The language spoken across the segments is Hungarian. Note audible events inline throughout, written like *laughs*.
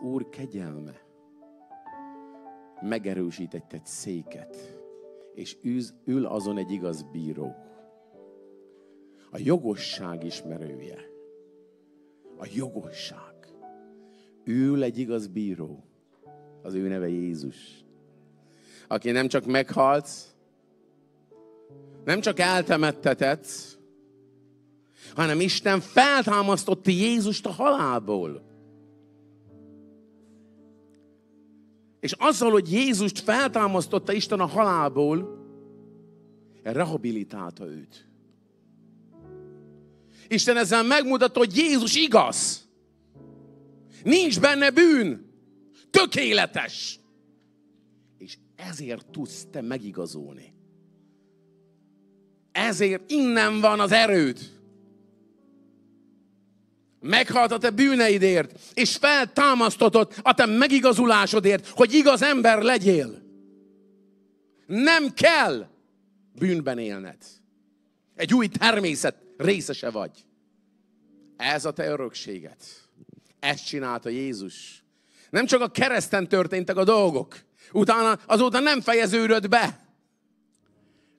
Úr kegyelme megerősít egy széket, és üz, ül azon egy igaz bíró. A jogosság ismerője. A jogosság. Ül egy igaz bíró. Az ő neve Jézus. Aki nem csak meghalt, nem csak eltemettetett, hanem Isten feltámasztotta Jézust a halálból. És azzal, hogy Jézust feltámasztotta Isten a halálból, rehabilitálta őt. Isten ezzel megmutatta, hogy Jézus igaz. Nincs benne bűn. Tökéletes. És ezért tudsz te megigazolni. Ezért innen van az erőd. Meghalt a te bűneidért, és feltámasztatott a te megigazulásodért, hogy igaz ember legyél. Nem kell bűnben élned. Egy új természet részese vagy. Ez a te örökséget. Ezt csinálta Jézus. Nem csak a kereszten történtek a dolgok. Utána azóta nem fejeződött be.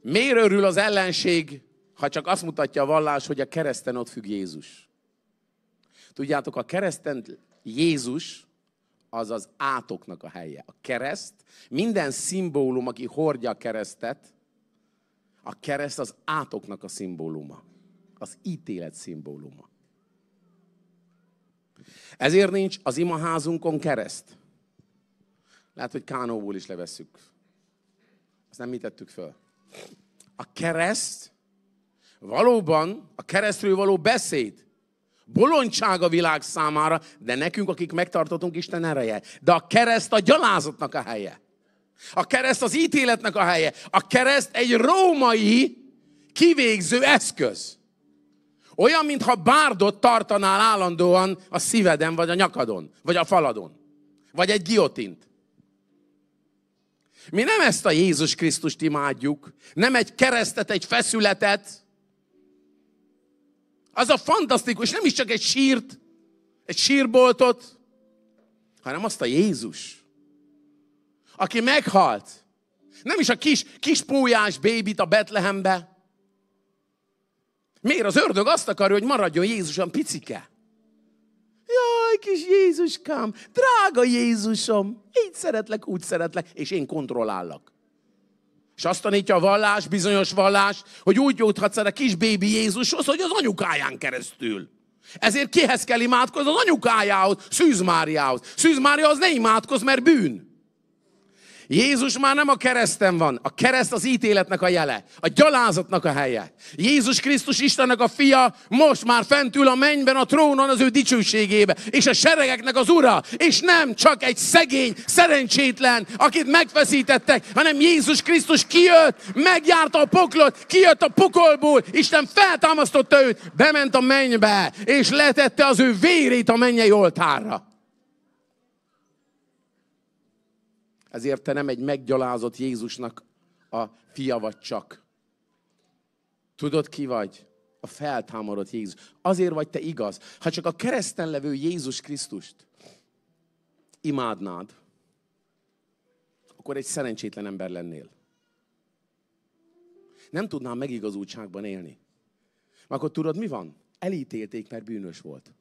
Miért örül az ellenség, ha csak azt mutatja a vallás, hogy a kereszten ott függ Jézus? Tudjátok, a kereszten Jézus az az átoknak a helye. A kereszt, minden szimbólum, aki hordja a keresztet, a kereszt az átoknak a szimbóluma. Az ítélet szimbóluma. Ezért nincs az imaházunkon kereszt. Lehet, hogy Kánóból is levesszük. Ezt nem mi tettük föl. A kereszt valóban, a keresztről való beszéd Bolondság a világ számára, de nekünk, akik megtartottunk Isten ereje. De a kereszt a gyalázatnak a helye. A kereszt az ítéletnek a helye. A kereszt egy római kivégző eszköz. Olyan, mintha bárdot tartanál állandóan a szíveden, vagy a nyakadon, vagy a faladon, vagy egy giotint. Mi nem ezt a Jézus Krisztust imádjuk, nem egy keresztet, egy feszületet, az a fantasztikus, nem is csak egy sírt, egy sírboltot, hanem azt a Jézus, aki meghalt. Nem is a kis, kis pólyás bébit a Betlehembe. Miért az ördög azt akarja, hogy maradjon Jézusom picike? Jaj, kis Jézuskám, drága Jézusom, így szeretlek, úgy szeretlek, és én kontrollállak. És azt tanítja a vallás, bizonyos vallás, hogy úgy juthatsz el a kis bébi Jézushoz, hogy az anyukáján keresztül. Ezért kihez kell imádkozni? Az anyukájához, Szűz Máriához. Szűz Mária az ne imádkoz, mert bűn. Jézus már nem a kereszten van. A kereszt az ítéletnek a jele, a gyalázatnak a helye. Jézus Krisztus Istennek a fia most már fent ül a mennyben, a trónon az ő dicsőségébe, és a seregeknek az ura, és nem csak egy szegény, szerencsétlen, akit megfeszítettek, hanem Jézus Krisztus kijött, megjárta a poklot, kijött a pokolból, Isten feltámasztotta őt, bement a mennybe, és letette az ő vérét a mennyei oltárra. Ezért te nem egy meggyalázott Jézusnak a fia vagy csak. Tudod, ki vagy? A feltámadott Jézus. Azért vagy te igaz. Ha csak a kereszten levő Jézus Krisztust imádnád, akkor egy szerencsétlen ember lennél. Nem tudnám megigazultságban élni. Akkor tudod, mi van? Elítélték, mert bűnös volt.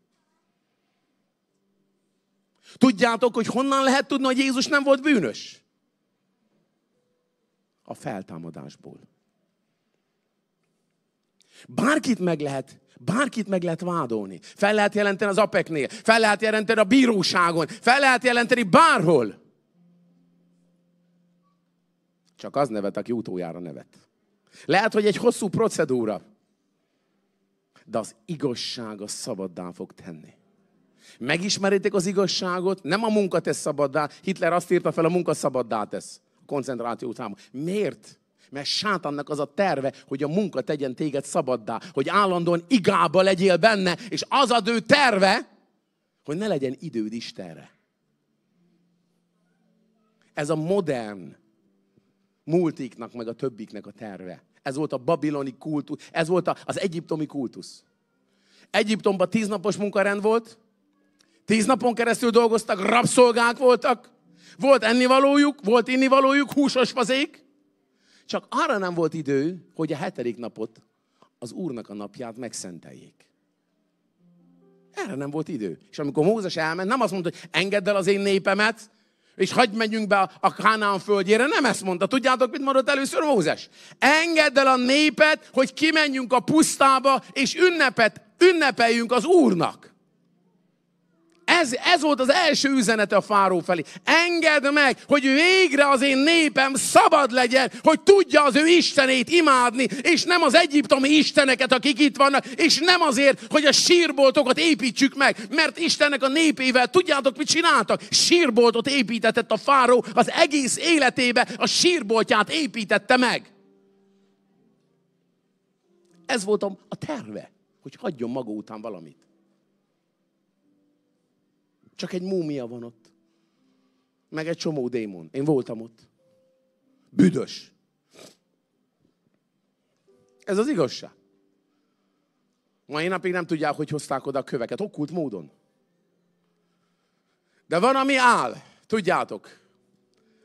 Tudjátok, hogy honnan lehet tudni, hogy Jézus nem volt bűnös? A feltámadásból. Bárkit meg lehet, bárkit meg lehet vádolni. Fel lehet jelenteni az apeknél, fel lehet jelenteni a bíróságon, fel lehet jelenteni bárhol. Csak az nevet, aki utoljára nevet. Lehet, hogy egy hosszú procedúra, de az igazság a szabaddá fog tenni. Megismeritek az igazságot, nem a munka tesz szabaddá. Hitler azt írta fel, a munka szabaddá tesz a koncentráció után. Miért? Mert sátannak az a terve, hogy a munka tegyen téged szabaddá, hogy állandóan igába legyél benne, és az ad ő terve, hogy ne legyen időd Istenre. Ez a modern multiknak, meg a többiknek a terve. Ez volt a babiloni kultusz, ez volt az egyiptomi kultusz. Egyiptomban tíznapos munkarend volt, Tíz napon keresztül dolgoztak, rabszolgák voltak, volt ennivalójuk, volt innivalójuk, húsos fazék, csak arra nem volt idő, hogy a hetedik napot, az Úrnak a napját megszenteljék. Erre nem volt idő. És amikor Mózes elment, nem azt mondta, hogy engedd el az én népemet, és hagyd menjünk be a Kánán földjére. Nem ezt mondta. Tudjátok, mit mondott először Mózes? Engedd el a népet, hogy kimenjünk a pusztába, és ünnepet ünnepeljünk az Úrnak. Ez, ez volt az első üzenete a fáró felé. Engedd meg, hogy végre az én népem szabad legyen, hogy tudja az ő Istenét imádni, és nem az egyiptomi isteneket, akik itt vannak, és nem azért, hogy a sírboltokat építsük meg, mert Istennek a népével, tudjátok, mit csináltak? Sírboltot építetett a fáró az egész életébe, a sírboltját építette meg. Ez volt a terve, hogy hagyjon maga után valamit. Csak egy múmia van ott. Meg egy csomó démon. Én voltam ott. Büdös. Ez az igazság. Mai napig nem tudják, hogy hozták oda a köveket. Okkult módon. De van, ami áll. Tudjátok.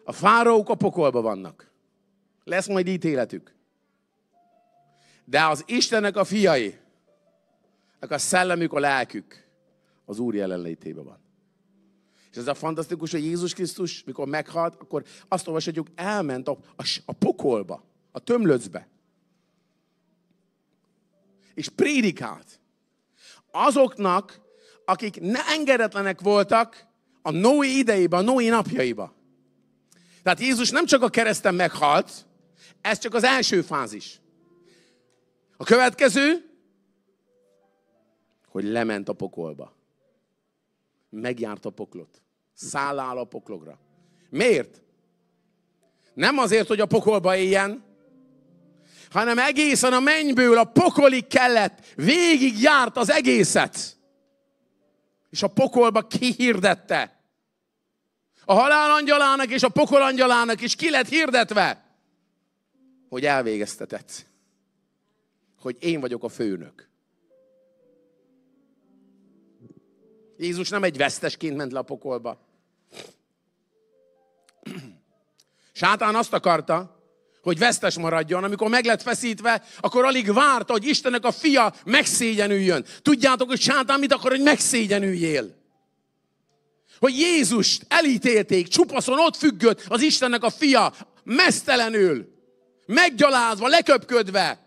A fáraók a pokolba vannak. Lesz majd ítéletük. De az Istennek a fiai, a szellemük, a lelkük az Úr jelenlétében van. És ez a fantasztikus, hogy Jézus Krisztus, mikor meghalt, akkor azt olvashatjuk, elment a, a, a pokolba, a tömlöcbe. És prédikált. Azoknak, akik ne engedetlenek voltak a Noé idejében, a Noé napjaiba. Tehát Jézus nem csak a kereszten meghalt, ez csak az első fázis. A következő, hogy lement a pokolba. Megjárt a poklot szállál a poklogra. Miért? Nem azért, hogy a pokolba éljen, hanem egészen a mennyből a pokoli kellett, végig járt az egészet. És a pokolba kihirdette. A halál angyalának és a pokol angyalának is ki lett hirdetve, hogy elvégeztetett. Hogy én vagyok a főnök. Jézus nem egy vesztesként ment le a pokolba. Sátán azt akarta, hogy vesztes maradjon. Amikor meg lett feszítve, akkor alig várta, hogy Istennek a fia megszégyenüljön. Tudjátok, hogy sátán mit akar, hogy megszégyenüljél? Hogy Jézust elítélték, csupaszon ott függött az Istennek a fia, mesztelenül, meggyalázva, leköpködve,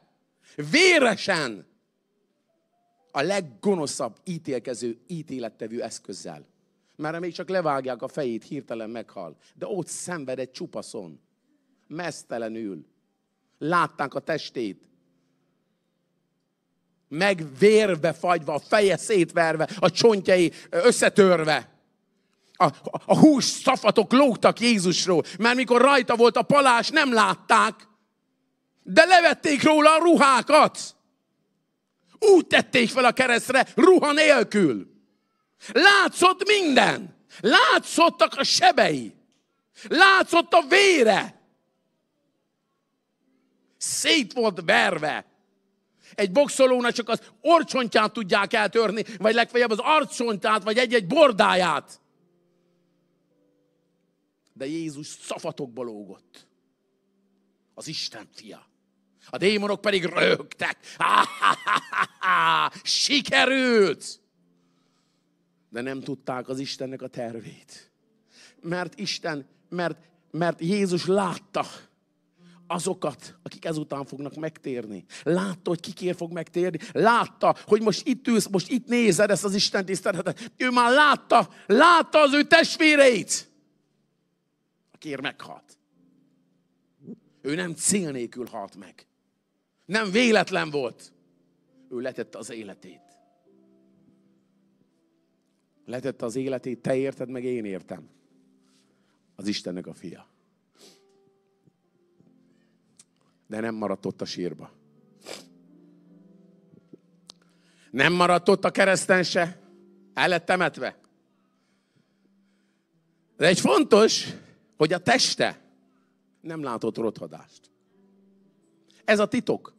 véresen, a leggonoszabb ítélkező, ítélettevő eszközzel. Mert amíg csak levágják a fejét, hirtelen meghal. De ott szenved egy csupaszon. Mesztelenül. Látták a testét. Meg vérbe fagyva, a feje szétverve, a csontjai összetörve. A, a, a hús szafatok lógtak Jézusról, mert mikor rajta volt a palás, nem látták, de levették róla a ruhákat. Úgy tették fel a keresztre, ruha nélkül. Látszott minden. Látszottak a sebei. Látszott a vére. Szét volt verve. Egy boxolónak csak az orcsontját tudják eltörni, vagy legfeljebb az arcsontját, vagy egy-egy bordáját. De Jézus szafatokba lógott. Az Isten fia. A démonok pedig röhögtek. *laughs* Sikerült! de nem tudták az Istennek a tervét. Mert Isten, mert, mert Jézus látta azokat, akik ezután fognak megtérni. Látta, hogy kikér fog megtérni. Látta, hogy most itt ülsz, most itt nézed ezt az Isten tiszteletet. Ő már látta, látta az ő testvéreit, akiért meghalt. Ő nem cél nélkül halt meg. Nem véletlen volt. Ő letette az életét letette az életét, te érted, meg én értem. Az Istennek a fia. De nem maradt ott a sírba. Nem maradt ott a kereszten se. El lett temetve. De egy fontos, hogy a teste nem látott rothadást. Ez a titok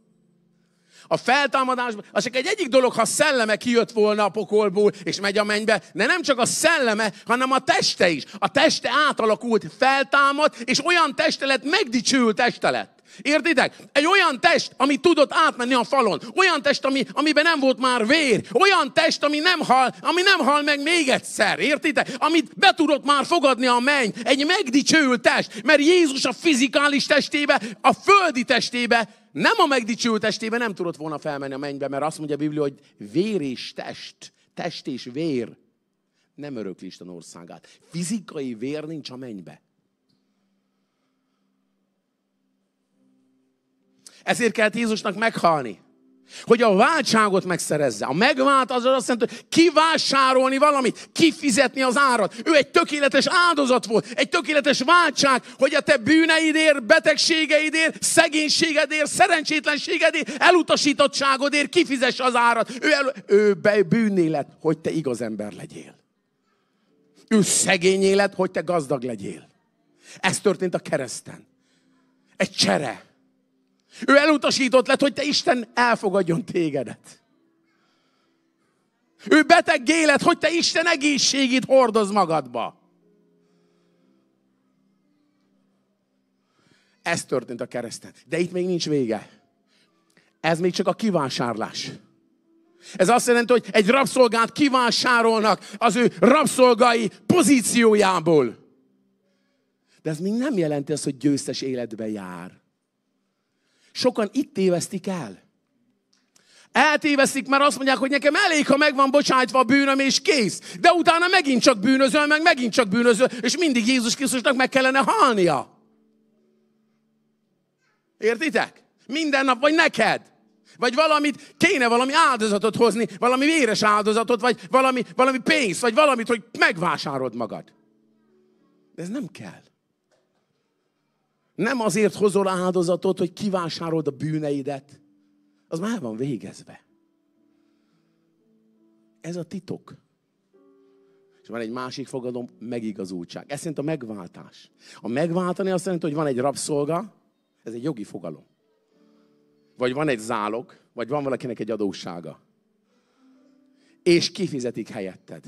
a feltámadásban, az csak egy egyik dolog, ha a szelleme kijött volna a pokolból, és megy a mennybe, de nem csak a szelleme, hanem a teste is. A teste átalakult, feltámadt, és olyan teste lett, megdicsőült teste lett. Értitek? Egy olyan test, ami tudott átmenni a falon. Olyan test, ami, amiben nem volt már vér. Olyan test, ami nem hal, ami nem hal meg még egyszer. Értitek? Amit be tudott már fogadni a menny. Egy megdicsőült test. Mert Jézus a fizikális testébe, a földi testébe nem a megdicső testében nem tudott volna felmenni a mennybe, mert azt mondja a Biblia, hogy vér és test, test és vér nem örökli Isten országát. Fizikai vér nincs a mennybe. Ezért kellett Jézusnak meghalni. Hogy a váltságot megszerezze. A megvált az azt jelenti, hogy kivásárolni valamit, kifizetni az árat. Ő egy tökéletes áldozat volt, egy tökéletes váltság, hogy a te bűneidért, betegségeidért, szegénységedért, szerencsétlenségedért, elutasítottságodért kifizesse az árat. Ő, el, ő be, lett, hogy te igaz ember legyél. Ő szegény élet, hogy te gazdag legyél. Ez történt a kereszten. Egy csere ő elutasított lett, hogy te Isten elfogadjon tégedet. Ő beteg élet, hogy te Isten egészségét hordoz magadba. Ez történt a kereszten. De itt még nincs vége. Ez még csak a kivásárlás. Ez azt jelenti, hogy egy rabszolgát kivásárolnak az ő rabszolgai pozíciójából. De ez még nem jelenti azt, hogy győztes életbe jár. Sokan itt tévesztik el. Eltéveszik, mert azt mondják, hogy nekem elég, ha meg van bocsájtva a bűnöm, és kész. De utána megint csak bűnözöl, meg megint csak bűnözöl, és mindig Jézus Krisztusnak meg kellene halnia. Értitek? Minden nap, vagy neked. Vagy valamit, kéne valami áldozatot hozni, valami véres áldozatot, vagy valami, valami pénzt, vagy valamit, hogy megvásárod magad. De ez nem kell. Nem azért hozol áldozatot, hogy kivásárold a bűneidet. Az már van végezve. Ez a titok. És van egy másik fogadom, megigazultság. Ez szerint a megváltás. A megváltani azt jelenti, hogy van egy rabszolga, ez egy jogi fogalom. Vagy van egy zálog, vagy van valakinek egy adóssága. És kifizetik helyetted.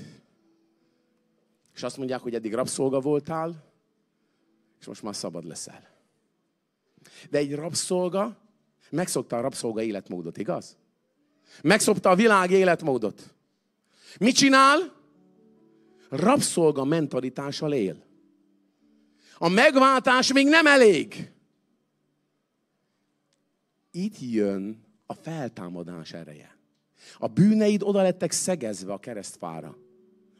És azt mondják, hogy eddig rabszolga voltál, és most már szabad leszel. De egy rabszolga megszokta a rabszolga életmódot, igaz? Megszokta a világ életmódot. Mit csinál? Rabszolga mentalitással él. A megváltás még nem elég. Itt jön a feltámadás ereje. A bűneid oda lettek szegezve a keresztfára.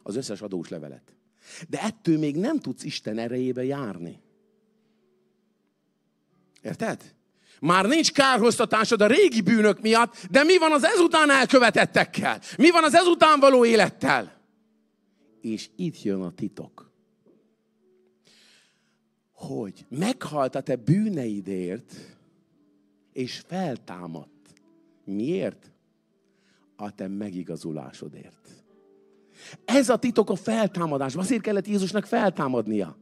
Az összes adós levelet. De ettől még nem tudsz Isten erejébe járni. Érted? Már nincs kárhoztatásod a régi bűnök miatt, de mi van az ezután elkövetettekkel? Mi van az ezután való élettel? És itt jön a titok. Hogy meghalt a te bűneidért, és feltámadt. Miért? A te megigazulásodért. Ez a titok a feltámadás. Azért kellett Jézusnak feltámadnia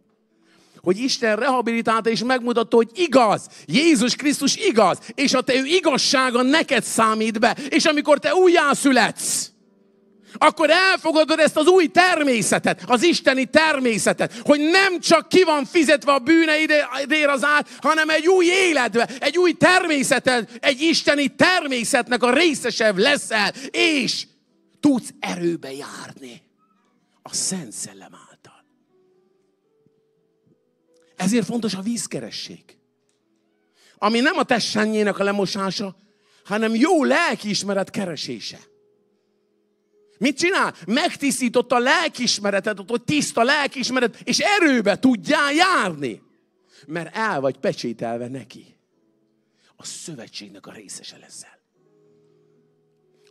hogy Isten rehabilitálta és megmutatta, hogy igaz, Jézus Krisztus igaz, és a te ő igazsága neked számít be, és amikor te újjászületsz, akkor elfogadod ezt az új természetet, az isteni természetet, hogy nem csak ki van fizetve a bűneidért az át, hanem egy új életbe, egy új természetet, egy isteni természetnek a részesebb leszel, és tudsz erőbe járni a Szent Szellem ezért fontos a vízkeresség. Ami nem a tessenjének a lemosása, hanem jó lelkiismeret keresése. Mit csinál? Megtisztította a lelkiismeretet, hogy tiszta lelkiismeret, és erőbe tudjál járni. Mert el vagy pecsételve neki. A szövetségnek a részese leszel.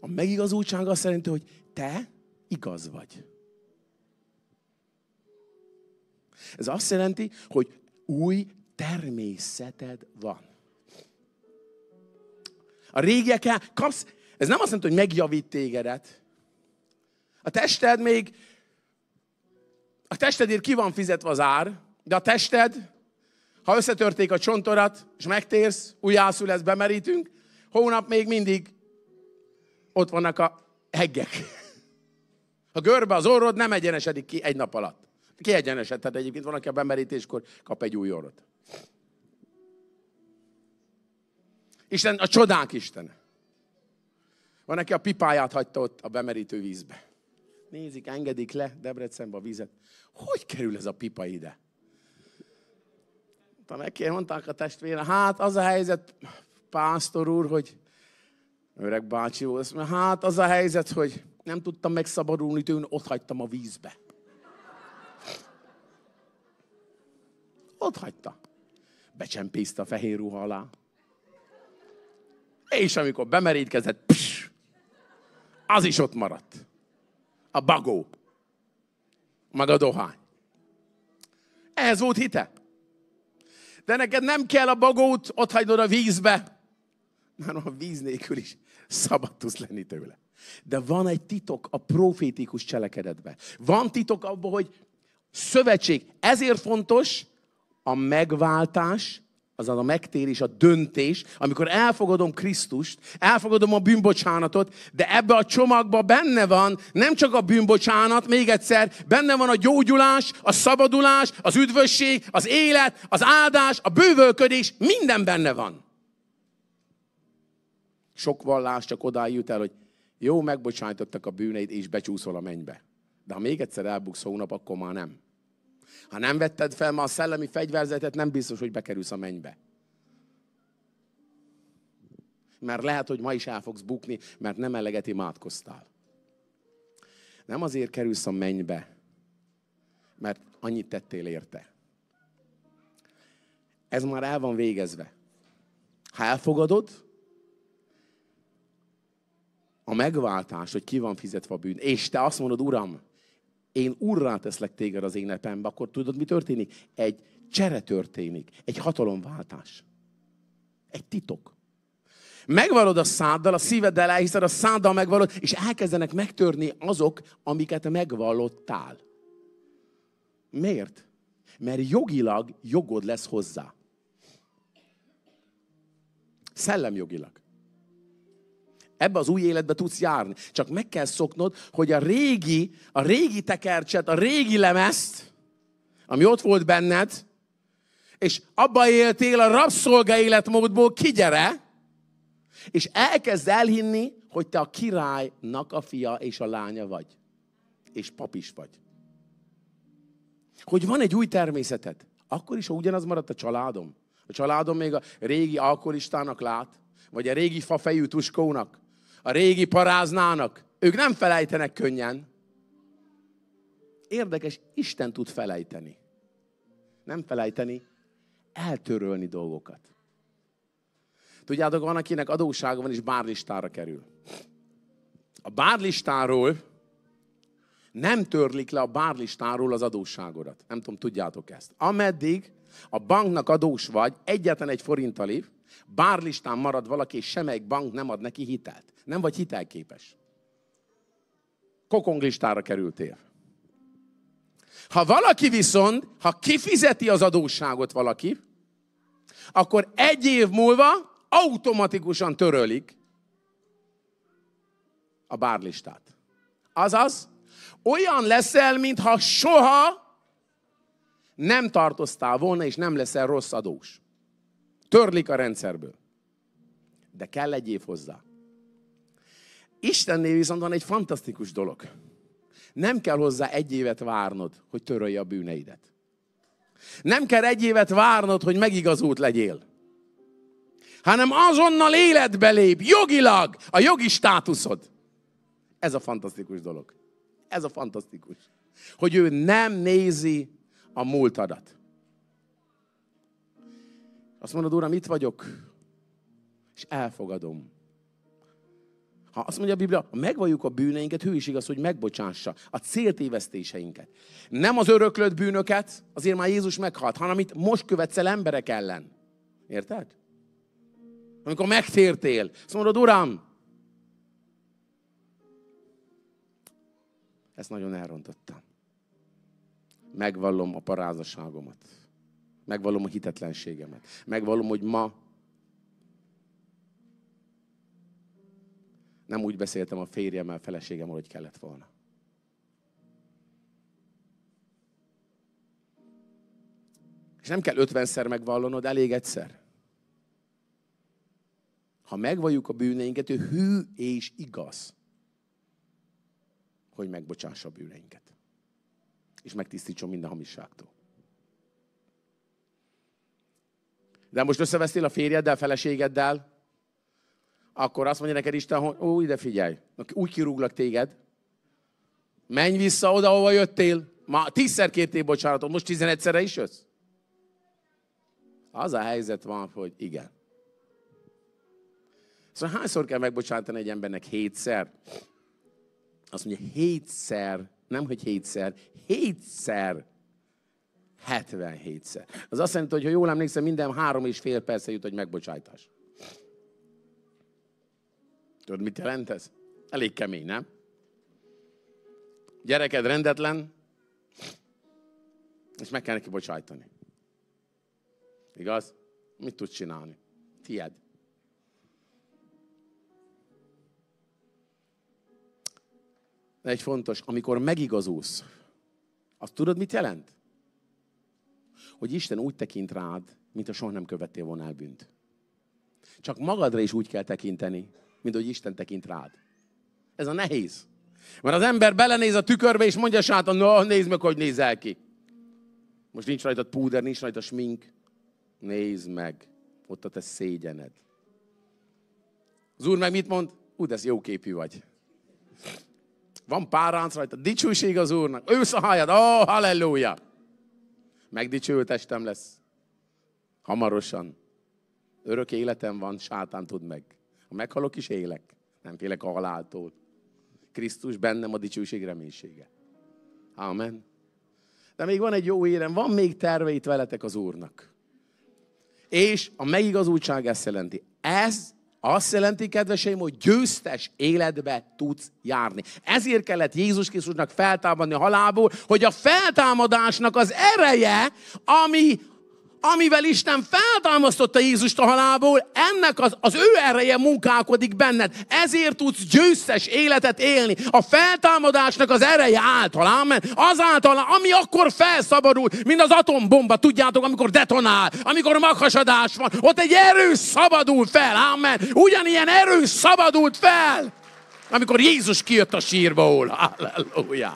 A megigazultság azt jelenti, hogy te igaz vagy. Ez azt jelenti, hogy új természeted van. A régiekkel kapsz, ez nem azt jelenti, hogy megjavít tégedet. A tested még, a testedért ki van fizetve az ár, de a tested, ha összetörték a csontorat, és megtérsz, újjászul ezt bemerítünk, hónap még mindig ott vannak a heggek. A görbe, az orrod nem egyenesedik ki egy nap alatt. Kiegyenesed, tehát egyébként van, aki a bemerítéskor kap egy új orrot. Isten a csodák Isten. Van, aki a pipáját hagyta ott a bemerítő vízbe. Nézik, engedik le Debrecenbe a vizet. Hogy kerül ez a pipa ide? neki mondták a testvére, hát az a helyzet, pásztor úr, hogy öreg bácsi volt, hát az a helyzet, hogy nem tudtam megszabadulni tőle, ott hagytam a vízbe. Ott hagyta. Becsempészte a fehér ruha alá. És amikor bemerítkezett, psss, az is ott maradt. A bagó. Meg a dohány. Ehhez volt hite. De neked nem kell a bagót ott hagynod a vízbe, mert a víz nélkül is szabad tudsz lenni tőle. De van egy titok a profétikus cselekedetben. Van titok abban, hogy szövetség. Ezért fontos, a megváltás, azaz a megtérés, a döntés, amikor elfogadom Krisztust, elfogadom a bűnbocsánatot, de ebbe a csomagba benne van nem csak a bűnbocsánat, még egyszer, benne van a gyógyulás, a szabadulás, az üdvösség, az élet, az áldás, a bővölködés, minden benne van. Sok vallás csak odáig jut el, hogy jó, megbocsájtottak a bűneid, és becsúszol a mennybe. De ha még egyszer elbuksz hónap, akkor már nem. Ha nem vetted fel ma a szellemi fegyverzetet, nem biztos, hogy bekerülsz a mennybe. Mert lehet, hogy ma is el fogsz bukni, mert nem eleget imádkoztál. Nem azért kerülsz a mennybe, mert annyit tettél érte. Ez már el van végezve. Ha elfogadod, a megváltás, hogy ki van fizetve a bűn, és te azt mondod, Uram, én urrá teszlek téged az életembe, akkor tudod, mi történik? Egy csere történik, egy hatalomváltás. Egy titok. Megvalod a száddal, a szíveddel elhiszed, a száddal megvalod, és elkezdenek megtörni azok, amiket megvallottál. Miért? Mert jogilag jogod lesz hozzá. Szellemjogilag. Ebbe az új életbe tudsz járni. Csak meg kell szoknod, hogy a régi, a régi tekercset, a régi lemezt, ami ott volt benned, és abba éltél a rabszolga életmódból, kigyere, és elkezd elhinni, hogy te a királynak a fia és a lánya vagy. És pap is vagy. Hogy van egy új természeted. Akkor is, ha ugyanaz maradt a családom. A családom még a régi alkoholistának lát, vagy a régi fafejű tuskónak, a régi paráznának. Ők nem felejtenek könnyen. Érdekes, Isten tud felejteni. Nem felejteni, eltörölni dolgokat. Tudjátok, van, akinek adósága van, és bárlistára kerül. A bárlistáról nem törlik le a bárlistáról az adósságodat. Nem tudom, tudjátok ezt. Ameddig a banknak adós vagy, egyetlen egy forinttal év, bárlistán marad valaki, és semmelyik bank nem ad neki hitelt. Nem vagy hitelképes. Kokonglistára kerültél. Ha valaki viszont, ha kifizeti az adósságot valaki, akkor egy év múlva automatikusan törölik a bárlistát. Azaz, olyan leszel, mintha soha nem tartoztál volna, és nem leszel rossz adós. Törlik a rendszerből. De kell egy év hozzá. Istennél viszont van egy fantasztikus dolog. Nem kell hozzá egy évet várnod, hogy törölje a bűneidet. Nem kell egy évet várnod, hogy megigazult legyél. Hanem azonnal életbe lép, jogilag, a jogi státuszod. Ez a fantasztikus dolog. Ez a fantasztikus. Hogy ő nem nézi a múltadat. Azt mondod, Uram, itt vagyok, és elfogadom azt mondja a Biblia, megvalljuk a bűneinket, hű is igaz, hogy megbocsássa a céltévesztéseinket. Nem az öröklött bűnöket, azért már Jézus meghalt, hanem amit most követsz el emberek ellen. Érted? Amikor megtértél, azt mondod, Uram, ezt nagyon elrontottam. Megvallom a parázaságomat. Megvallom a hitetlenségemet. Megvallom, hogy ma nem úgy beszéltem a férjemmel, feleségemmel, hogy kellett volna. És nem kell ötvenszer megvallanod, elég egyszer. Ha megvalljuk a bűneinket, ő hű és igaz, hogy megbocsássa a bűneinket. És megtisztítson minden hamiságtól. De most összevesztél a férjeddel, feleségeddel, akkor azt mondja neked Isten, hogy ó, ide figyelj, úgy kirúglak téged, menj vissza oda, ahova jöttél, ma tízszer kértél bocsánatot, most tizenegyszerre is jössz? Az a helyzet van, hogy igen. Szóval hányszor kell megbocsátani egy embernek? Hétszer? Azt mondja, hétszer, nem hogy hétszer, hétszer, 77-szer. Az azt jelenti, hogy ha jól emlékszem, minden három és fél percre jut hogy megbocsájtás. Tudod, mit jelent ez? Elég kemény, nem? Gyereked rendetlen, és meg kell neki bocsájtani. Igaz? Mit tud csinálni? Tied. De egy fontos, amikor megigazulsz, azt tudod, mit jelent? Hogy Isten úgy tekint rád, mint a soha nem követtél volna el bűnt. Csak magadra is úgy kell tekinteni, mint hogy Isten tekint rád. Ez a nehéz. Mert az ember belenéz a tükörbe, és mondja sátan, na, nézd meg, hogy nézel ki. Most nincs rajta púder, nincs rajta smink. Nézd meg, ott a te szégyened. Az úr meg mit mond? Ú, de ez jó képű vagy. Van pár ránc rajta, dicsőség az úrnak, ősz a hajad, ó, oh, halleluja! Megdicsőült testem lesz. Hamarosan. Örök életem van, sátán tud meg. Ha meghalok is élek, nem félek a haláltól. Krisztus bennem a dicsőség reménysége. Amen. De még van egy jó érem, van még terveit veletek az Úrnak. És a megigazultság ezt jelenti. Ez azt jelenti, kedveseim, hogy győztes életbe tudsz járni. Ezért kellett Jézus Krisztusnak feltámadni a halálból, hogy a feltámadásnak az ereje, ami amivel Isten feltámasztotta Jézust a halából, ennek az, az ő ereje munkálkodik benned. Ezért tudsz győztes életet élni. A feltámadásnak az ereje által, amen. Azáltal, ami akkor felszabadul, mint az atombomba, tudjátok, amikor detonál, amikor maghasadás van, ott egy erő szabadul fel, amen. Ugyanilyen erő szabadult fel, amikor Jézus kijött a sírból. hallelujah.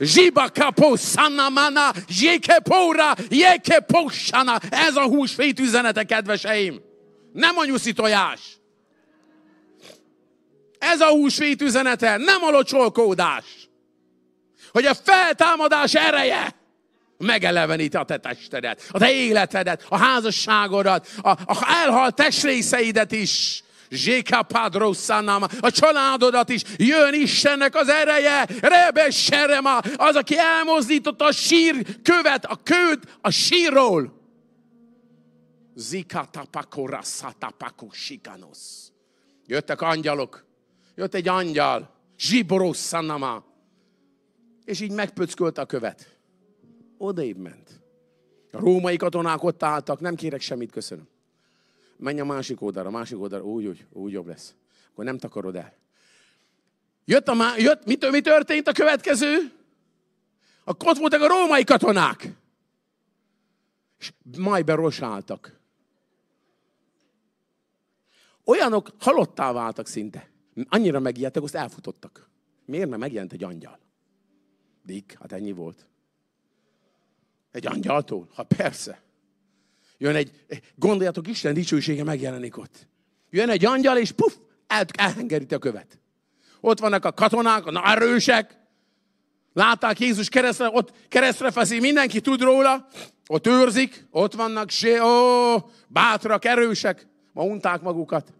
Zsibakapó, szanamana, jékepóra, jékepósana. Ez a húsvét üzenete, kedveseim. Nem a nyuszi tojás. Ez a húsvét üzenete, nem a locsolkódás. Hogy a feltámadás ereje megeleveníti a te testedet, a te életedet, a házasságodat, a, a elhalt testrészeidet is a családodat is jön Istennek az ereje, Rebe Serema, az, aki elmozdította a sír követ, a kőt a sírról. tapakora szatapaku sikanosz. Jöttek angyalok. Jött egy angyal. Zsiboró szanama. És így megpöckölt a követ. Odaébb ment. A római katonák ott álltak. Nem kérek semmit, köszönöm menj a másik oldalra, a másik oldalra, úgy, úgy, úgy jobb lesz. Akkor nem takarod el. Jött a má- jött, mit, mi történt a következő? A ott voltak a római katonák. És majd berosáltak. Olyanok halottá váltak szinte. Annyira megijedtek, azt elfutottak. Miért? Mert megjelent egy angyal. Dik, hát ennyi volt. Egy angyaltól? Ha persze. Jön egy, gondoljatok, Isten dicsősége megjelenik ott. Jön egy angyal, és puf, el, elhengeríti a követ. Ott vannak a katonák, a erősek. Látták Jézus keresztre, ott keresztre feszi, mindenki tud róla. Ott őrzik, ott vannak, sé, ó, bátrak, erősek. Ma unták magukat.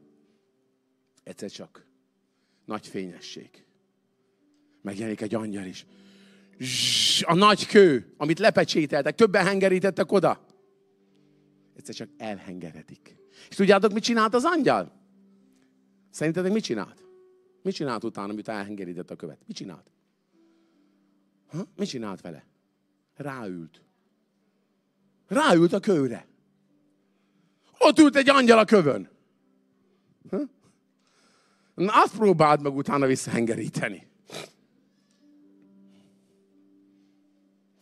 Egyszer csak. Nagy fényesség. Megjelenik egy angyal is. Zs, a nagy kő, amit lepecsételtek, többen hengerítettek oda egyszer csak elhengeretik. És tudjátok, mit csinált az angyal? Szerintetek mit csinált? Mit csinált utána, amit elhengerített a követ? Mit csinált? Ha? Mit csinált vele? Ráült. Ráült a kőre. Ott ült egy angyal a kövön. Ha? Na, azt próbáld meg utána visszahengeríteni.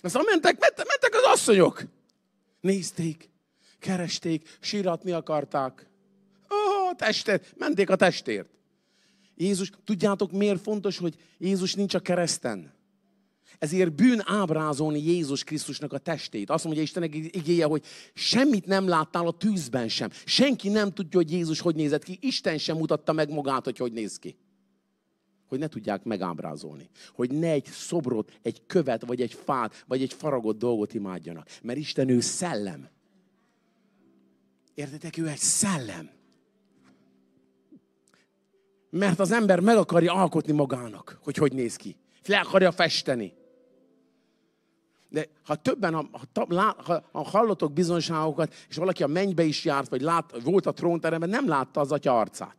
Aztán szóval mentek, mentek, mentek az asszonyok. Nézték keresték, síratni akarták. Ó, testet, menték a testért. Jézus, tudjátok miért fontos, hogy Jézus nincs a kereszten? Ezért bűn ábrázolni Jézus Krisztusnak a testét. Azt mondja Istenek igéje, hogy semmit nem láttál a tűzben sem. Senki nem tudja, hogy Jézus hogy nézett ki. Isten sem mutatta meg magát, hogy hogy néz ki. Hogy ne tudják megábrázolni. Hogy ne egy szobrot, egy követ, vagy egy fát, vagy egy faragott dolgot imádjanak. Mert Isten ő szellem. Értetek, ő egy szellem. Mert az ember meg akarja alkotni magának, hogy hogy néz ki. Le akarja festeni. De ha többen, ha, ha, ha, ha hallotok bizonságokat, és valaki a mennybe is járt, vagy lát, volt a trónteremben, nem látta az atya arcát.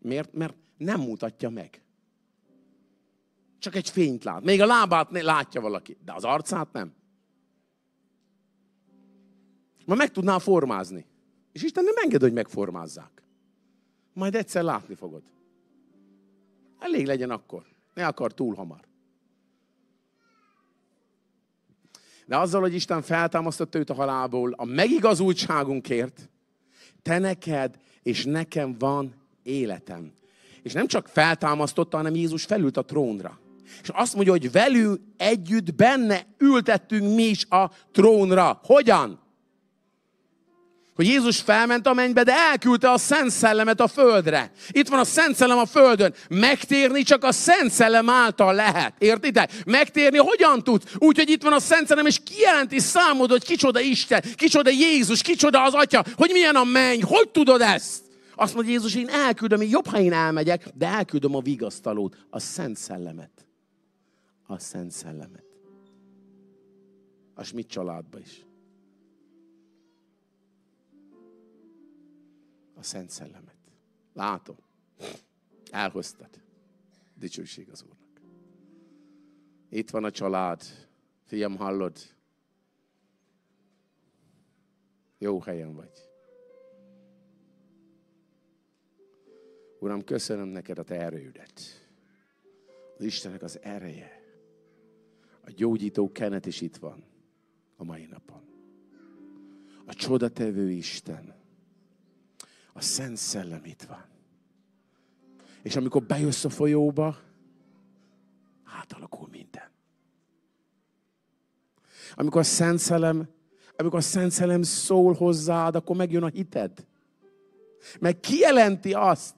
Miért? Mert nem mutatja meg. Csak egy fényt lát. Még a lábát látja valaki, de az arcát nem. Ma meg tudnál formázni. És Isten nem enged, hogy megformázzák. Majd egyszer látni fogod. Elég legyen akkor. Ne akar túl hamar. De azzal, hogy Isten feltámasztotta őt a halálból, a megigazultságunkért, te neked és nekem van életem. És nem csak feltámasztotta, hanem Jézus felült a trónra. És azt mondja, hogy velük együtt benne ültettünk mi is a trónra. Hogyan? hogy Jézus felment a mennybe, de elküldte a Szent Szellemet a földre. Itt van a Szent Szellem a földön. Megtérni csak a Szent Szellem által lehet. Értitek? Megtérni hogyan tud? Úgy, hogy itt van a Szent Szellem, és kijelenti számodra, hogy kicsoda Isten, kicsoda Jézus, kicsoda az Atya, hogy milyen a menny, hogy tudod ezt? Azt mondja Jézus, én elküldöm, én jobb, ha én elmegyek, de elküldöm a vigasztalót, a Szent Szellemet. A Szent Szellemet. A mit családba is. a Szent Szellemet. Látom. Elhoztad. Dicsőség az Úrnak. Itt van a család. Fiam, hallod? Jó helyen vagy. Uram, köszönöm neked a te erődet. Az Istenek az ereje. A gyógyító kenet is itt van a mai napon. A csodatevő Isten a Szent Szellem itt van. És amikor bejössz a folyóba, átalakul minden. Amikor a Szent Szellem, amikor a Szent Szellem szól hozzád, akkor megjön a hited. Meg kijelenti azt,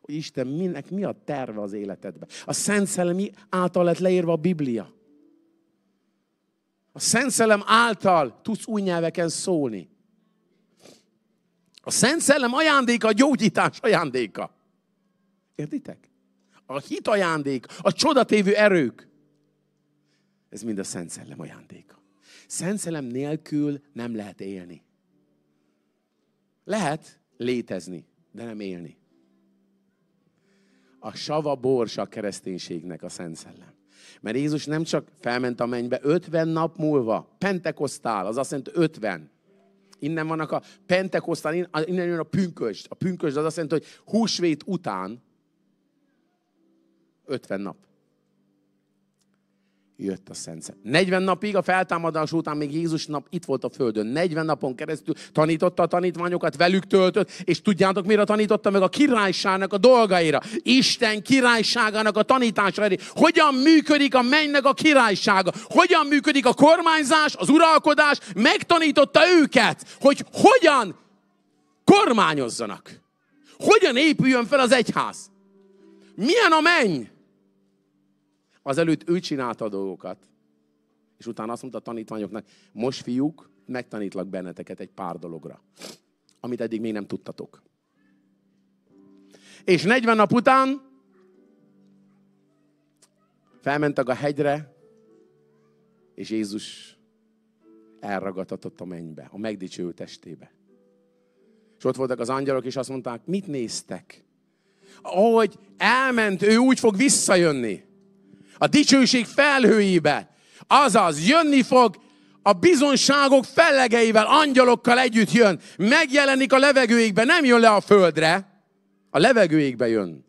hogy Isten, minek mi a terve az életedben. A Szent Szellem által lett leírva a Biblia. A Szent Szellem által tudsz új nyelveken szólni. A Szent Szellem ajándéka a gyógyítás ajándéka. Értitek? A hit ajándék, a csodatévő erők. Ez mind a Szent Szellem ajándéka. Szent Szellem nélkül nem lehet élni. Lehet létezni, de nem élni. A sava bors a kereszténységnek a Szent Szellem. Mert Jézus nem csak felment a mennybe, 50 nap múlva, pentekosztál, az azt jelenti 50 innen vannak a pentekosztán, innen jön a pünkösd. A pünkösd az azt jelenti, hogy húsvét után 50 nap jött a Szent Szent. 40 napig a feltámadás után még Jézus nap itt volt a Földön. 40 napon keresztül tanította a tanítványokat, velük töltött, és tudjátok, mire tanította meg a királyságnak a dolgaira. Isten királyságának a tanításaira. Hogyan működik a mennynek a királysága? Hogyan működik a kormányzás, az uralkodás? Megtanította őket, hogy hogyan kormányozzanak. Hogyan épüljön fel az egyház? Milyen a menny? Azelőtt ő csinálta a dolgokat. És utána azt mondta a tanítványoknak, most fiúk, megtanítlak benneteket egy pár dologra, amit eddig még nem tudtatok. És 40 nap után felmentek a hegyre, és Jézus elragadhatott a mennybe, a megdicső testébe. És ott voltak az angyalok, és azt mondták, mit néztek? Ahogy elment, ő úgy fog visszajönni a dicsőség felhőibe. Azaz, jönni fog a bizonságok fellegeivel, angyalokkal együtt jön, megjelenik a levegőikbe, nem jön le a földre, a levegőikbe jön.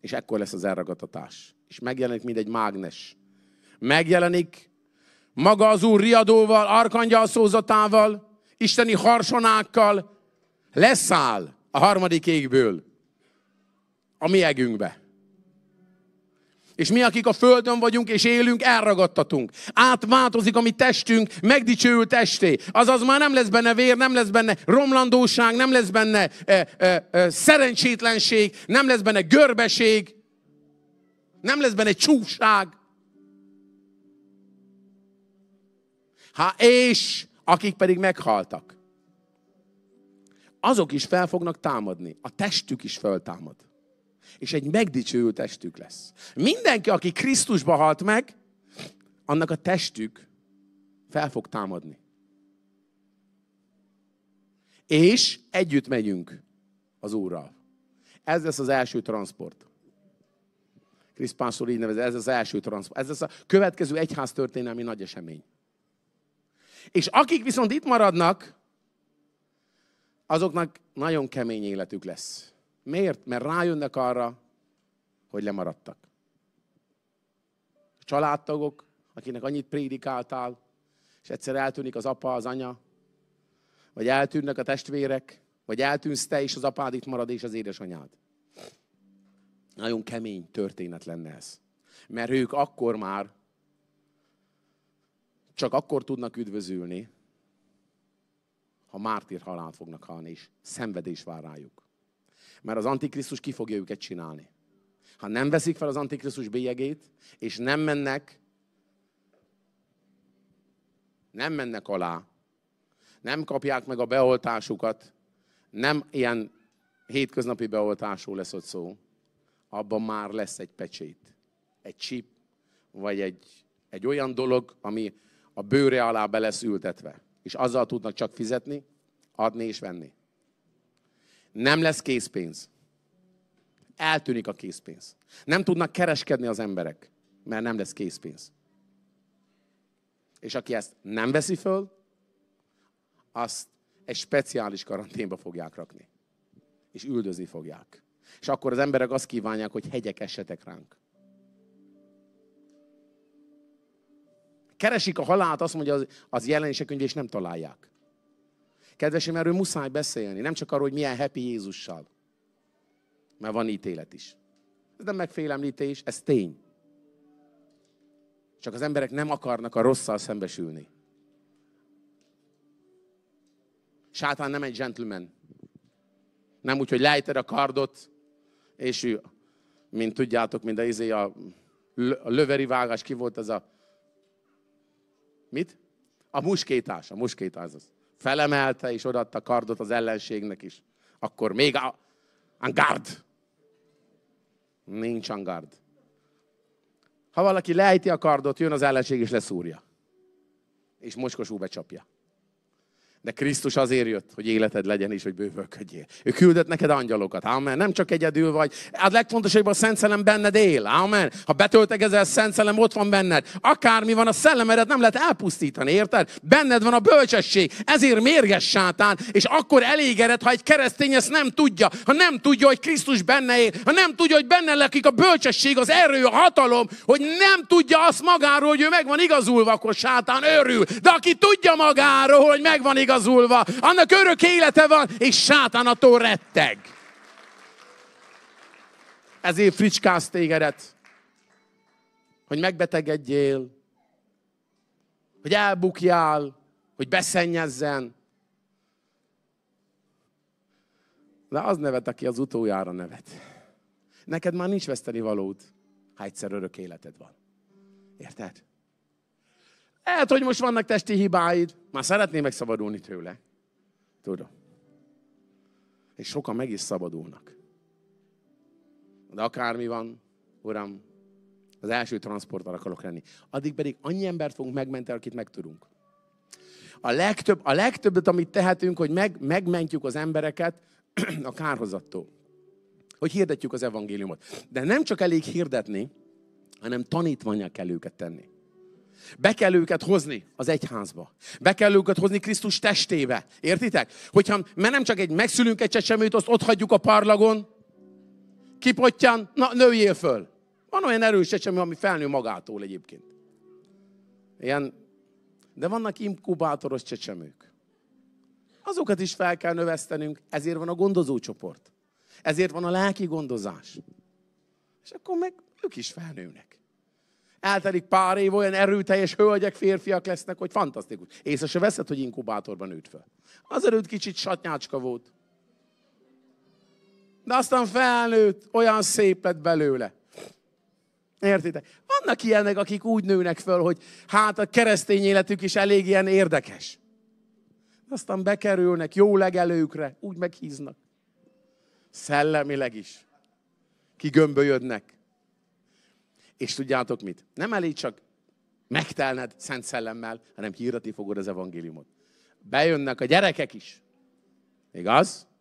És ekkor lesz az elragadtatás. És megjelenik, mint egy mágnes. Megjelenik maga az Úr riadóval, arkangyal szózatával, isteni harsonákkal, leszáll a harmadik égből a mi egünkbe. És mi, akik a földön vagyunk és élünk, elragadtatunk. Átváltozik a mi testünk, megdicsőül testé. Azaz már nem lesz benne vér, nem lesz benne romlandóság, nem lesz benne e, e, e, szerencsétlenség, nem lesz benne görbeség, nem lesz benne csúság. ha és akik pedig meghaltak, azok is fel fognak támadni. A testük is föltámad és egy megdicsőült testük lesz. Mindenki, aki Krisztusba halt meg, annak a testük fel fog támadni. És együtt megyünk az Úrral. Ez lesz az első transport. Krisz szól így nevezi, ez az első transport. Ez lesz a következő egyház történelmi nagy esemény. És akik viszont itt maradnak, azoknak nagyon kemény életük lesz. Miért? Mert rájönnek arra, hogy lemaradtak. A családtagok, akinek annyit prédikáltál, és egyszer eltűnik az apa, az anya, vagy eltűnnek a testvérek, vagy eltűnsz te, és az apád itt marad, és az édesanyád. Nagyon kemény történet lenne ez. Mert ők akkor már csak akkor tudnak üdvözülni, ha mártír halált fognak halni, és szenvedés vár rájuk mert az Antikrisztus ki fogja őket csinálni. Ha nem veszik fel az Antikrisztus bélyegét, és nem mennek, nem mennek alá, nem kapják meg a beoltásukat, nem ilyen hétköznapi beoltásról lesz ott szó, abban már lesz egy pecsét, egy csíp, vagy egy, egy olyan dolog, ami a bőre alá be lesz ültetve. És azzal tudnak csak fizetni, adni és venni. Nem lesz készpénz. Eltűnik a készpénz. Nem tudnak kereskedni az emberek, mert nem lesz készpénz. És aki ezt nem veszi föl, azt egy speciális karanténba fogják rakni. És üldözni fogják. És akkor az emberek azt kívánják, hogy hegyek esetek ránk. Keresik a halált, azt mondja az, az jelenések könyv, és nem találják. Kedvesem, erről muszáj beszélni. Nem csak arról, hogy milyen happy Jézussal. Mert van ítélet is. Ez nem megfélemlítés, ez tény. Csak az emberek nem akarnak a rosszal szembesülni. Sátán nem egy gentleman. Nem úgy, hogy lejted a kardot, és ő, mint tudjátok, mint a, izé, a, a löveri vágás, ki volt ez a... Mit? A muskétás, a muskétás az felemelte és odaadta kardot az ellenségnek is. Akkor még a angard. Nincs angard. Ha valaki lejti a kardot, jön az ellenség és leszúrja. És mocskos becsapja de Krisztus azért jött, hogy életed legyen is, hogy bővölködjél. Ő küldött neked angyalokat. Amen. Nem csak egyedül vagy. A hát legfontosabb a Szent Szellem benned él. Amen. Ha ezzel a Szent Szellem ott van benned. Akármi van, a szellemedet nem lehet elpusztítani, érted? Benned van a bölcsesség. Ezért mérges sátán, és akkor elégered, ha egy keresztény ezt nem tudja. Ha nem tudja, hogy Krisztus benne él. Ha nem tudja, hogy benne lakik a bölcsesség, az erő, a hatalom, hogy nem tudja azt magáról, hogy ő meg van igazulva, akkor sátán örül. De aki tudja magáról, hogy meg van igazulva, igazulva, annak örök élete van, és sátán attól retteg. Ezért fricskáz tégedet, hogy megbetegedjél, hogy elbukjál, hogy beszennyezzen. De az nevet, aki az utoljára nevet. Neked már nincs veszteni valód, ha egyszer örök életed van. Érted? Lehet, hogy most vannak testi hibáid. Már szeretné megszabadulni tőle. Tudom. És sokan meg is szabadulnak. De akármi van, Uram, az első transporttal akarok lenni. Addig pedig annyi embert fogunk megmenteni, akit meg tudunk. A, legtöbb, a legtöbbet, amit tehetünk, hogy meg, megmentjük az embereket *clears throat* a kárhozattól. Hogy hirdetjük az evangéliumot. De nem csak elég hirdetni, hanem tanítványa kell őket tenni. Be kell őket hozni az egyházba. Be kell őket hozni Krisztus testébe. Értitek? Hogyha, mert nem csak egy megszülünk egy csecsemőt, azt ott hagyjuk a parlagon, kipottyan, na nőjél föl. Van olyan erős csecsemő, ami felnő magától egyébként. Ilyen, de vannak inkubátoros csecsemők. Azokat is fel kell növesztenünk, ezért van a gondozócsoport. Ezért van a lelki gondozás. És akkor meg ők is felnőnek eltelik pár év, olyan erőteljes hölgyek, férfiak lesznek, hogy fantasztikus. Észre se veszed, hogy inkubátorban nőtt fel. előtt kicsit satnyácska volt. De aztán felnőtt, olyan szép lett belőle. Értitek? Vannak ilyenek, akik úgy nőnek föl, hogy hát a keresztény életük is elég ilyen érdekes. Aztán bekerülnek jó legelőkre, úgy meghíznak. Szellemileg is. Kigömbölyödnek. És tudjátok mit? Nem elég csak megtelned Szent Szellemmel, hanem hirdetni fogod az evangéliumot. Bejönnek a gyerekek is. Igaz?